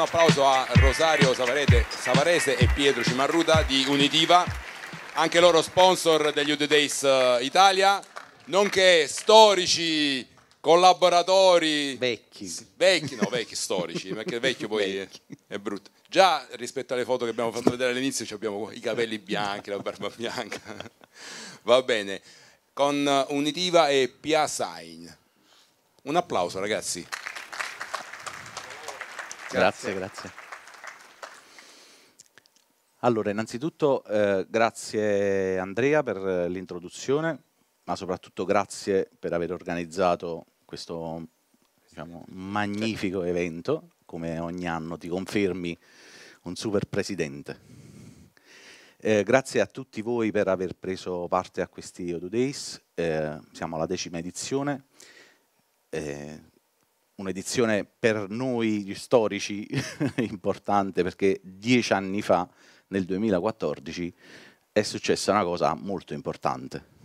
un applauso a Rosario Savarete, Savarese e Pietro Cimarruta di Unitiva, anche loro sponsor degli UD Days eh, Italia, nonché storici collaboratori vecchi, vecchi no vecchi storici perché vecchio poi vecchi. È, è, brutto già rispetto alle foto che abbiamo fatto vedere all'inizio abbiamo i capelli bianchi la barba bianca va bene con Unitiva e Pia Sign un applauso ragazzi Grazie, grazie. Allora, innanzitutto eh, grazie Andrea per eh, l'introduzione, ma soprattutto grazie per aver organizzato questo diciamo, magnifico evento. Come ogni anno ti confermi un super presidente. Eh, grazie a tutti voi per aver preso parte a questi Odo Days, eh, siamo alla decima edizione, eh, un'edizione per noi storici importante perché dieci anni fa, nel 2014, è successa una cosa molto importante.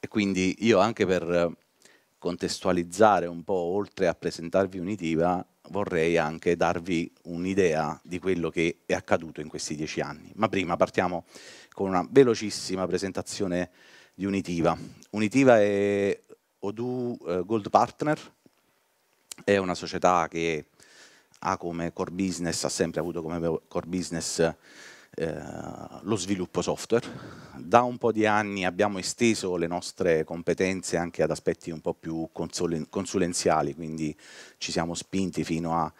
E quindi io anche per contestualizzare un po', oltre a presentarvi Unitiva, vorrei anche darvi un'idea di quello che è accaduto in questi dieci anni. Ma prima partiamo con una velocissima presentazione di Unitiva. Unitiva è Odoo eh, Gold Partner, è una società che ha come core business, ha sempre avuto come core business eh, lo sviluppo software. Da un po' di anni abbiamo esteso le nostre competenze anche ad aspetti un po' più consulenziali, quindi ci siamo spinti fino a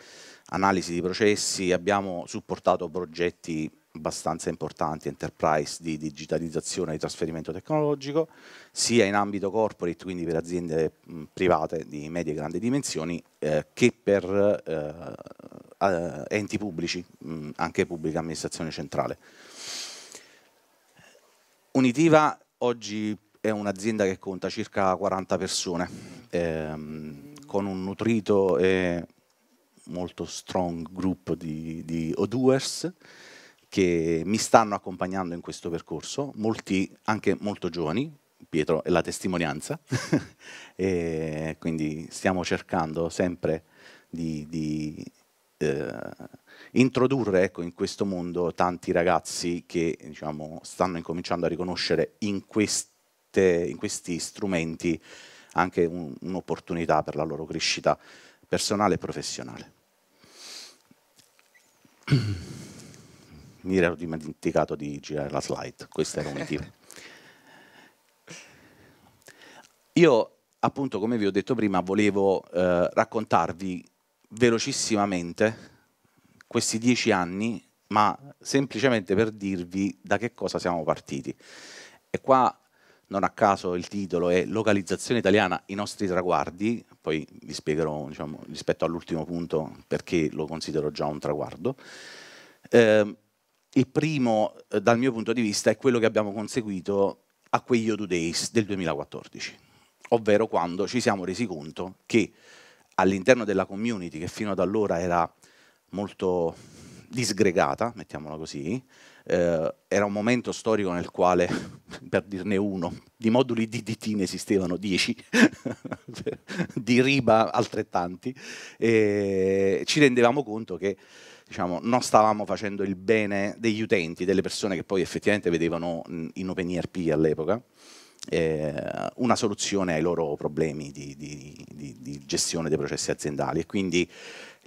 analisi di processi, abbiamo supportato progetti abbastanza importanti enterprise di digitalizzazione e di trasferimento tecnologico, sia in ambito corporate, quindi per aziende private di medie e grandi dimensioni, eh, che per eh, eh, enti pubblici, mh, anche pubblica amministrazione centrale. Unitiva oggi è un'azienda che conta circa 40 persone, ehm, con un nutrito e molto strong group di, di Odoers, che mi stanno accompagnando in questo percorso, molti anche molto giovani, Pietro è la testimonianza, e quindi stiamo cercando sempre di, di eh, introdurre ecco, in questo mondo tanti ragazzi che diciamo, stanno incominciando a riconoscere in, queste, in questi strumenti anche un, un'opportunità per la loro crescita personale e professionale. mi ero dimenticato di girare la slide, questo era un motivo. Io appunto, come vi ho detto prima, volevo eh, raccontarvi velocissimamente questi dieci anni, ma semplicemente per dirvi da che cosa siamo partiti. E qua non a caso il titolo è Localizzazione italiana, i nostri traguardi, poi vi spiegherò diciamo, rispetto all'ultimo punto perché lo considero già un traguardo. Eh, il primo, eh, dal mio punto di vista, è quello che abbiamo conseguito a quegli O2 Days del 2014, ovvero quando ci siamo resi conto che all'interno della community, che fino ad allora era molto disgregata, mettiamola così, eh, era un momento storico nel quale, per dirne uno, di moduli DDT ne esistevano 10, di riba altrettanti, e ci rendevamo conto che diciamo, non stavamo facendo il bene degli utenti, delle persone che poi effettivamente vedevano in OpenERP all'epoca eh, una soluzione ai loro problemi di, di, di, di, gestione dei processi aziendali e quindi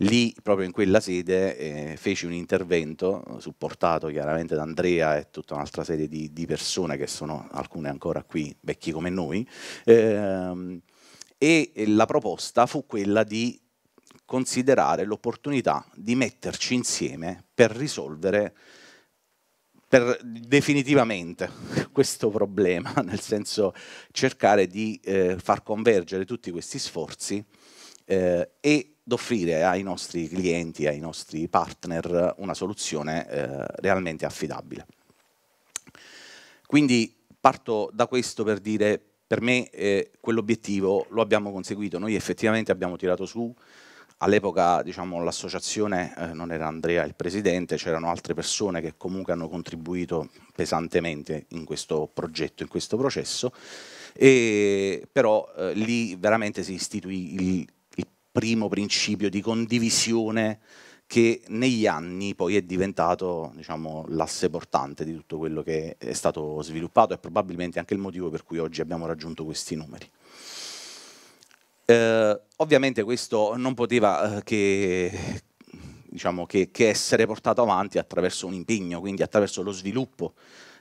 lì proprio in quella sede eh, feci un intervento supportato chiaramente da Andrea e tutta un'altra serie di, persone che sono alcune ancora qui vecchi come noi ehm, e la proposta fu quella di considerare l'opportunità di metterci insieme per risolvere per definitivamente questo problema, nel senso cercare di eh, far convergere tutti questi sforzi eh, ed offrire ai nostri clienti, ai nostri partner una soluzione eh, realmente affidabile. Quindi parto da questo per dire, per me eh, quell'obiettivo lo abbiamo conseguito, noi effettivamente abbiamo tirato su All'epoca diciamo, l'associazione eh, non era Andrea il presidente, c'erano altre persone che comunque hanno contribuito pesantemente in questo progetto, in questo processo, e, però eh, lì veramente si istituì il, il primo principio di condivisione che negli anni poi è diventato diciamo, l'asse portante di tutto quello che è stato sviluppato e probabilmente anche il motivo per cui oggi abbiamo raggiunto questi numeri. Eh, ovviamente questo non poteva eh, che, diciamo, che, che essere portato avanti attraverso un impegno, quindi attraverso lo sviluppo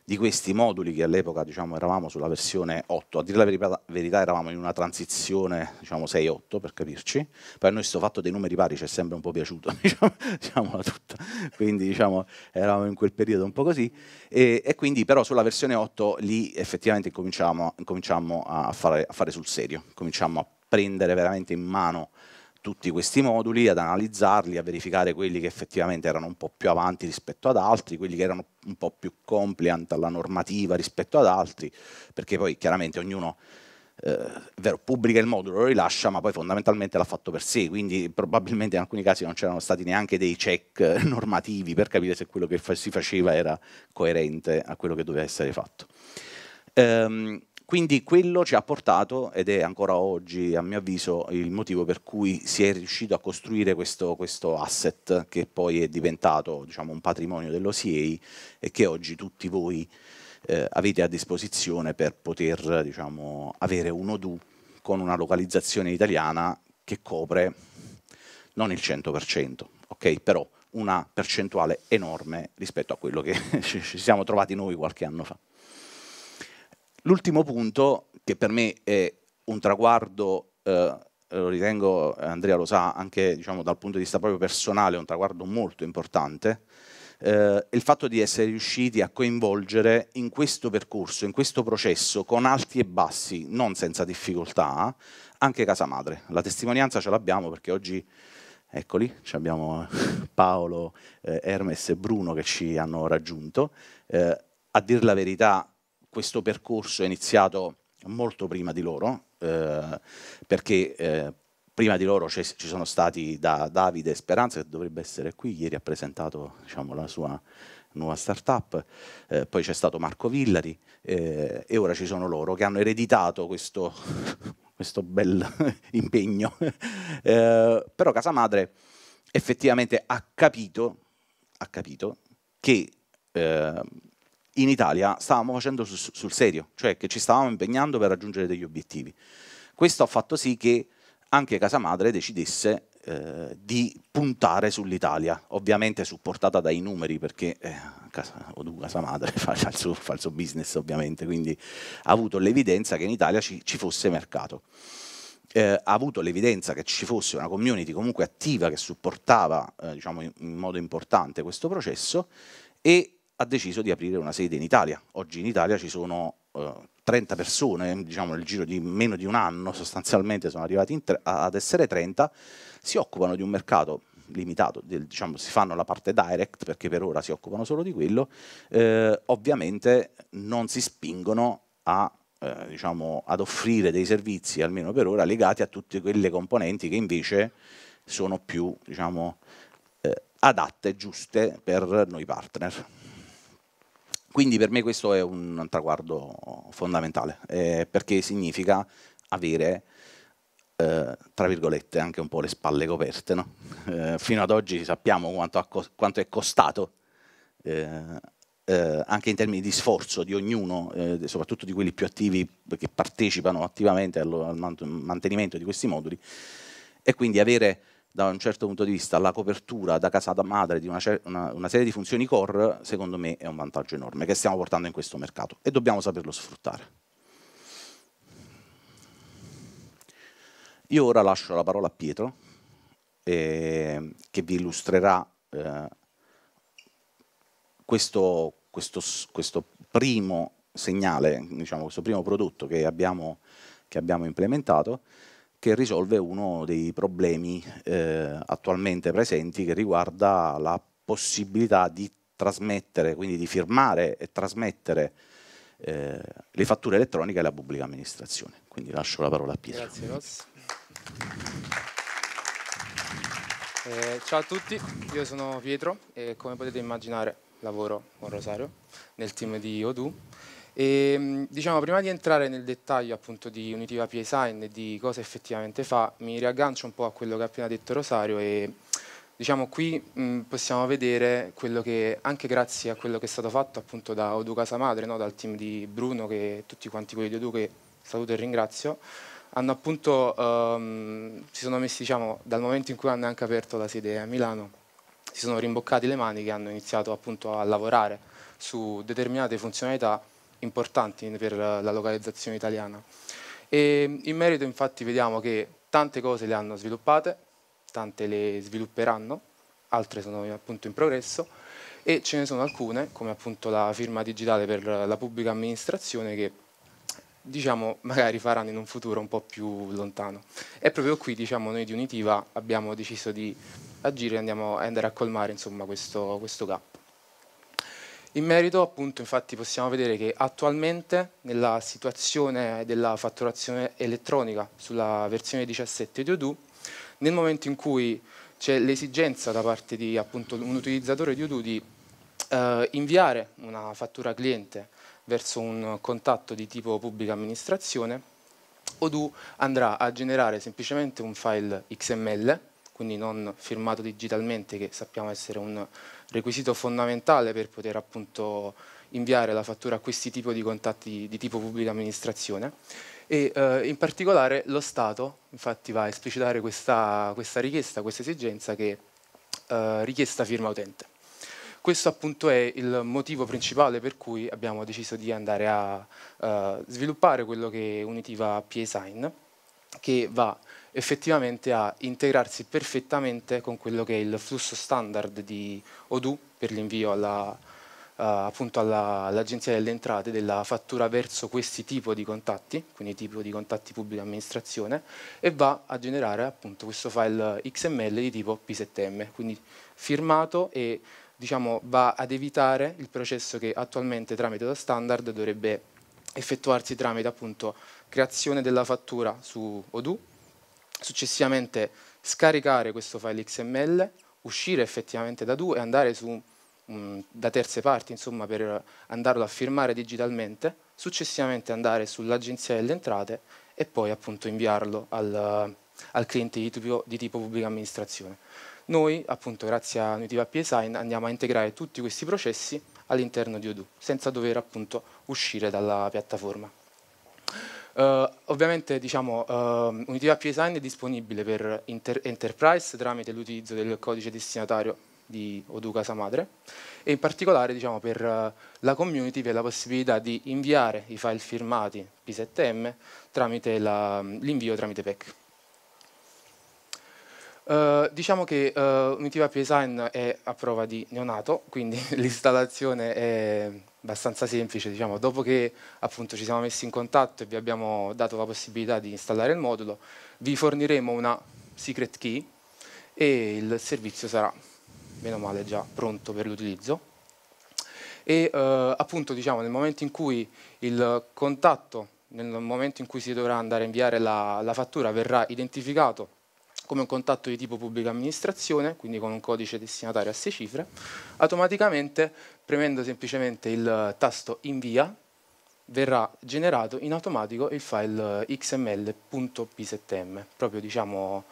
di questi moduli che all'epoca diciamo, eravamo sulla versione 8, a dire la verità eravamo in una transizione diciamo, 6-8 per capirci, per noi questo fatto dei numeri pari ci è sempre un po' piaciuto, diciamo, diciamo tutta. quindi diciamo, eravamo in quel periodo un po' così, e, e quindi però sulla versione 8 lì effettivamente cominciamo, cominciamo a, fare, a, fare, sul serio, cominciamo a prendere veramente in mano tutti questi moduli, ad analizzarli, a verificare quelli che effettivamente erano un po' più avanti rispetto ad altri, quelli che erano un po' più compliant alla normativa rispetto ad altri, perché poi chiaramente ognuno eh, vero, pubblica il modulo, lo rilascia, ma poi fondamentalmente l'ha fatto per sé, quindi probabilmente in alcuni casi non c'erano stati neanche dei check normativi per capire se quello che si faceva era coerente a quello che doveva essere fatto. Ehm, quindi quello ci ha portato, ed è ancora oggi a mio avviso il motivo per cui si è riuscito a costruire questo, questo asset che poi è diventato diciamo, un patrimonio dell'OCA e che oggi tutti voi eh, avete a disposizione per poter diciamo, avere un ODU con una localizzazione italiana che copre non il 100%, okay? però una percentuale enorme rispetto a quello che ci siamo trovati noi qualche anno fa. L'ultimo punto, che per me è un traguardo, eh, lo ritengo, eh, Andrea lo sa, anche diciamo, dal punto di vista proprio personale, un traguardo molto importante, eh, il fatto di essere riusciti a coinvolgere in questo percorso, in questo processo, con alti e bassi, non senza difficoltà, anche Casa Madre. La testimonianza ce l'abbiamo perché oggi, eccoli, abbiamo eh, Paolo, eh, Hermes e Bruno che ci hanno raggiunto. Eh, a dir la verità, questo percorso è iniziato molto prima di loro, eh, perché eh, prima di loro ci sono stati da Davide Speranza, che dovrebbe essere qui, ieri ha presentato diciamo, la sua nuova startup, eh, poi c'è stato Marco Villari eh, e ora ci sono loro che hanno ereditato questo, questo bel impegno. eh, però Casa Madre effettivamente ha capito, ha capito che eh, in Italia stavamo facendo sul, sul serio, cioè che ci stavamo impegnando per raggiungere degli obiettivi. Questo ha fatto sì che anche Casa Madre decidesse eh, di puntare sull'Italia, ovviamente supportata dai numeri perché eh, casa, Odu, casa Madre fa, il suo, fa, il suo, business ovviamente, quindi ha avuto l'evidenza che in Italia ci, ci fosse mercato. Eh, ha avuto l'evidenza che ci fosse una community comunque attiva che supportava eh, diciamo in, in, modo importante questo processo e ha deciso di aprire una sede in Italia. Oggi in Italia ci sono eh, 30 persone, diciamo nel giro di meno di un anno sostanzialmente sono arrivati ad essere 30, si occupano di un mercato limitato, del, diciamo, si fanno la parte direct perché per ora si occupano solo di quello, eh, ovviamente non si spingono a eh, diciamo, ad offrire dei servizi, almeno per ora, legati a tutte quelle componenti che invece sono più diciamo, eh, adatte e giuste per noi partner. Quindi per me questo è un traguardo fondamentale, eh, perché significa avere, eh, tra virgolette, anche un po' le spalle coperte. No? Eh, fino ad oggi sappiamo quanto, quanto è costato, eh, eh, anche in termini di sforzo di ognuno, eh, soprattutto di quelli più attivi che partecipano attivamente al, al mantenimento di questi moduli, e quindi avere da un certo punto di vista la copertura da casata madre di una, una, una, serie di funzioni core, secondo me è un vantaggio enorme che stiamo portando in questo mercato e dobbiamo saperlo sfruttare. Io ora lascio la parola a Pietro, eh, che vi illustrerà eh, questo, questo, questo, primo segnale, diciamo, questo primo prodotto che abbiamo, che abbiamo implementato che risolve uno dei problemi eh, attualmente presenti che riguarda la possibilità di trasmettere, quindi di firmare e trasmettere eh, le fatture elettroniche alla pubblica amministrazione. Quindi lascio la parola a Pietro. Grazie Ross. Eh, ciao a tutti, io sono Pietro e come potete immaginare lavoro con Rosario nel team di Odoo e, ehm, diciamo, prima di entrare nel dettaglio appunto di Unitiva API Sign e di cosa effettivamente fa, mi riaggancio un po' a quello che ha appena detto Rosario e diciamo qui mh, mm, possiamo vedere quello che, anche grazie a quello che è stato fatto appunto da Odu Casamadre, no? dal team di Bruno, che tutti quanti quelli di Odu che saluto e ringrazio, hanno appunto, um, si sono messi, diciamo, dal momento in cui hanno anche aperto la sede a Milano, si sono rimboccati le maniche e hanno iniziato appunto a lavorare su determinate funzionalità importanti per la, la localizzazione italiana. E in merito infatti vediamo che tante cose le hanno sviluppate, tante le svilupperanno, altre sono appunto in progresso e ce ne sono alcune, come appunto la firma digitale per la pubblica amministrazione che diciamo magari faranno in un futuro un po' più lontano. E proprio qui diciamo noi di Unitiva abbiamo deciso di agire e andare a colmare insomma questo, questo gap. In merito, appunto, infatti possiamo vedere che attualmente nella situazione della fatturazione elettronica sulla versione 17 di Odoo, nel momento in cui c'è l'esigenza da parte di appunto, un utilizzatore di Odoo di eh, inviare una fattura cliente verso un contatto di tipo pubblica amministrazione, Odoo andrà a generare semplicemente un file XML quindi non firmato digitalmente, che sappiamo essere un requisito fondamentale per poter appunto inviare la fattura a questi tipi di contatti di tipo pubblica amministrazione. E eh, in particolare lo Stato infatti va a esplicitare questa, questa richiesta, questa esigenza che eh, richiesta firma utente. Questo appunto è il motivo principale per cui abbiamo deciso di andare a eh, sviluppare quello che è Unitiva PSign, che va effettivamente a integrarsi perfettamente con quello che è il flusso standard di Odoo per l'invio eh, all'agenzia delle entrate della fattura verso questi tipi di contatti, quindi tipo di contatti pubblica amministrazione, e va a generare appunto questo file XML di tipo P7M, quindi firmato e diciamo, va ad evitare il processo che attualmente tramite lo standard dovrebbe effettuarsi tramite appunto creazione della fattura su Odoo, successivamente scaricare questo file XML, uscire effettivamente da Odoo e andare su, mh, mm, da terze parti insomma, per andarlo a firmare digitalmente, successivamente andare sull'agenzia delle entrate e poi appunto inviarlo al, al cliente di tipo, di tipo pubblica amministrazione. Noi, appunto, grazie a Nutiva API Design, andiamo a integrare tutti questi processi all'interno di Odoo, senza dover appunto uscire dalla piattaforma. Uh, ovviamente diciamo, uh, ehm, Unity API Design è disponibile per Enterprise tramite l'utilizzo del codice destinatario di Casa Madre e in particolare diciamo, per uh, la community vi è la possibilità di inviare i file firmati P7M tramite mm, l'invio tramite PEC. Eh, diciamo che uh, eh, Unity Web Design è a prova di neonato, quindi l'installazione è abbastanza semplice. Diciamo. Dopo che appunto, ci siamo messi in contatto e vi abbiamo dato la possibilità di installare il modulo, vi forniremo una secret key e il servizio sarà, meno male, già pronto per l'utilizzo. E uh, appunto diciamo, nel momento in cui il contatto, nel momento in cui si dovrà andare a inviare la, la fattura, verrà identificato come un contatto di tipo pubblica amministrazione, quindi con un codice destinatario a 6 cifre, automaticamente premendo semplicemente il tasto invia verrà generato in automatico il file xml.pzm, proprio diciamo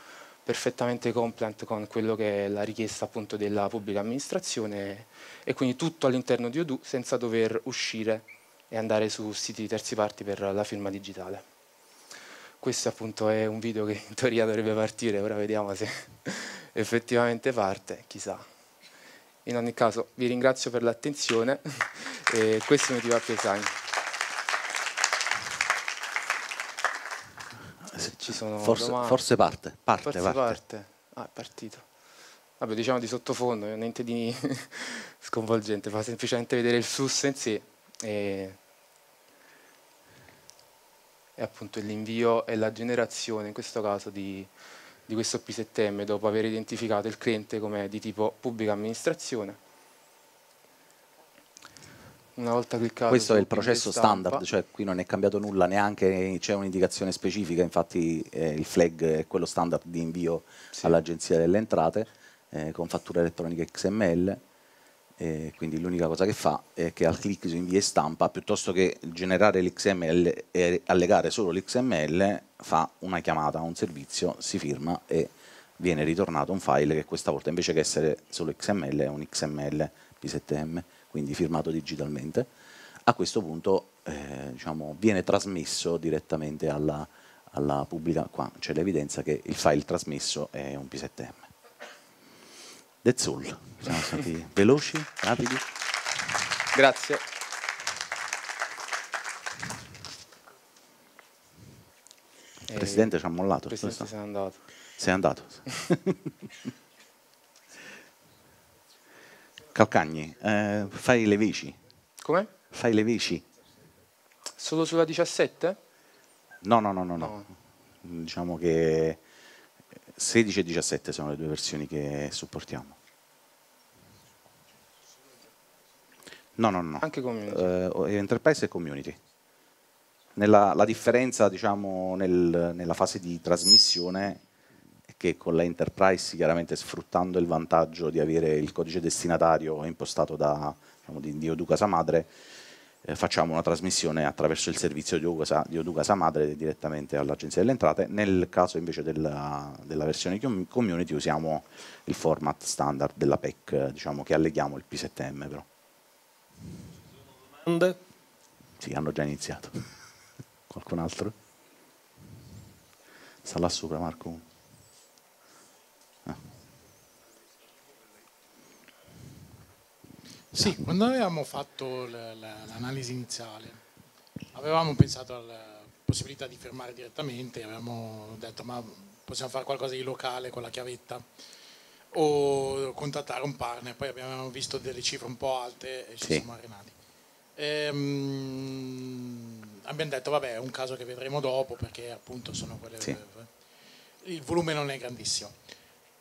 perfettamente compliant con quello che è la richiesta appunto della pubblica amministrazione e quindi tutto all'interno di Odoo senza dover uscire e andare su siti di terzi parti per la firma digitale questo appunto è un video che in teoria dovrebbe partire, ora vediamo se effettivamente parte, chissà. In ogni caso vi ringrazio per l'attenzione e questo mi ti va più esagno. Forse, forse, parte, parte, forse parte. parte. Ah, è partito. Vabbè, diciamo di sottofondo, niente di sconvolgente, fa semplicemente vedere il flusso in sé. E è appunto l'invio e la generazione, in questo caso, di, di questo P7M dopo aver identificato il cliente come di tipo pubblica amministrazione. Una volta cliccato Questo è il processo standard, cioè qui non è cambiato nulla, neanche c'è un'indicazione specifica, infatti eh, il flag è quello standard di invio sì. all'agenzia delle entrate eh, con fattura elettronica XML eh, quindi l'unica cosa che fa è che al clic su invia e stampa, piuttosto che generare l'XML e allegare solo l'XML, fa una chiamata a un servizio, si firma e viene ritornato un file che questa volta invece che essere solo XML è un XML P7M, quindi firmato digitalmente. A questo punto eh, diciamo, viene trasmesso direttamente alla, alla pubblica, qua c'è l'evidenza che il file trasmesso è un P7M. That's all. Siamo stati veloci, rapidi. Grazie. Il Presidente ci ha mollato. Presidente sei andato. Sei andato. Calcagni, eh, fai le veci. Come? Fai le veci. Solo sulla 17? No, no, no, no. no. no. Diciamo che 16 e 17 sono le due versioni che supportiamo. No, no, no. Anche community. Uh, enterprise e community. Nella, la differenza, diciamo, nel, nella fase di trasmissione è che con la Enterprise, chiaramente sfruttando il vantaggio di avere il codice destinatario impostato da diciamo, di Dio Duca Samadre, eh, facciamo una trasmissione attraverso il servizio di Oducasa, di Oducasa Madre direttamente all'Agenzia delle Entrate, nel caso invece della, della, versione community usiamo il format standard della PEC, diciamo che alleghiamo il P7M però. Domande? Sì, hanno già iniziato. Qualcun altro? Sta là sopra Marco. Sì, quando avevamo fatto l'analisi iniziale avevamo pensato alla possibilità di fermare direttamente, avevamo detto ma possiamo fare qualcosa di locale con la chiavetta o contattare un partner, poi abbiamo visto delle cifre un po' alte e ci sì. siamo arenati. Ehm, abbiamo detto vabbè è un caso che vedremo dopo perché appunto sono quelle... Sì. Il volume non è grandissimo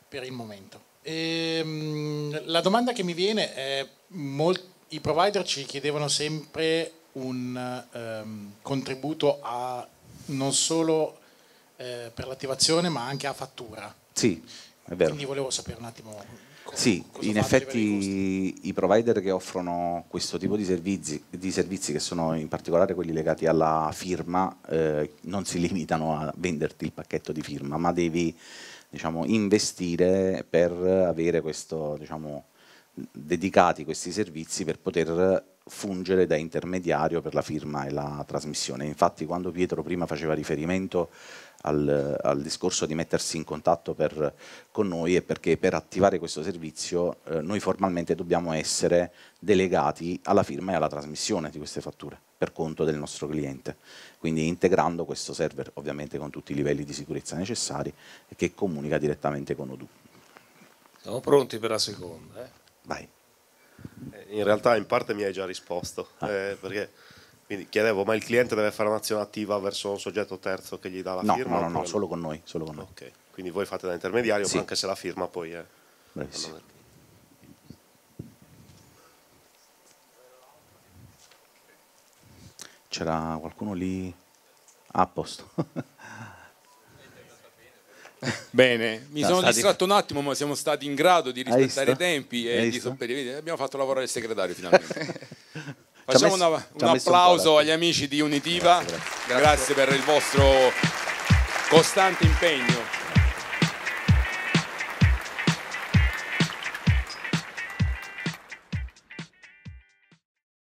per il momento Ehm, la domanda che mi viene è, molt- i provider ci chiedevano sempre un ehm, contributo a, non solo eh, per l'attivazione ma anche a fattura. Sì, è vero. Quindi volevo sapere un attimo. sì, in effetti i provider che offrono questo tipo di servizi, di servizi, che sono in particolare quelli legati alla firma, eh, non si limitano a venderti il pacchetto di firma, ma devi diciamo, investire per avere questo, diciamo, dedicati questi servizi per poter fungere da intermediario per la firma e la trasmissione. Infatti quando Pietro prima faceva riferimento al, al discorso di mettersi in contatto per, con noi è perché per attivare questo servizio eh, noi formalmente dobbiamo essere delegati alla firma e alla trasmissione di queste fatture per conto del nostro cliente. Quindi integrando questo server ovviamente con tutti i livelli di sicurezza necessari che comunica direttamente con Odoo. Siamo pronti per la seconda. Eh? Vai. Eh, in realtà in parte mi hai già risposto, ah. eh, perché quindi chiedevo, ma il cliente deve fare un'azione attiva verso un soggetto terzo che gli dà la no, firma? No, no, no, solo con noi. Solo con noi. Okay. Quindi voi fate da intermediario, sì. ma anche se la firma poi eh, è... Bravissimo. C'era qualcuno lì? Ah, a posto. Bene, mi sono stati... distratto un attimo, ma siamo stati in grado di rispettare i tempi e di sopperire. Abbiamo fatto lavorare il segretario finalmente. Facciamo messo, una, un applauso un agli amici di Unitiva. Grazie, grazie. grazie per il vostro costante impegno.